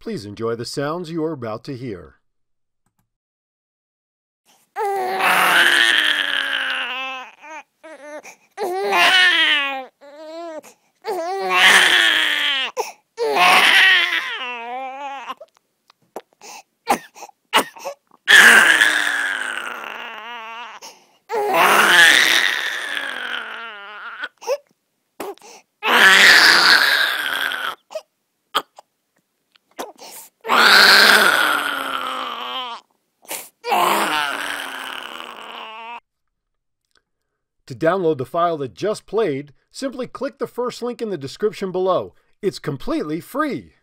Please enjoy the sounds you are about to hear. To download the file that just played, simply click the first link in the description below. It's completely free!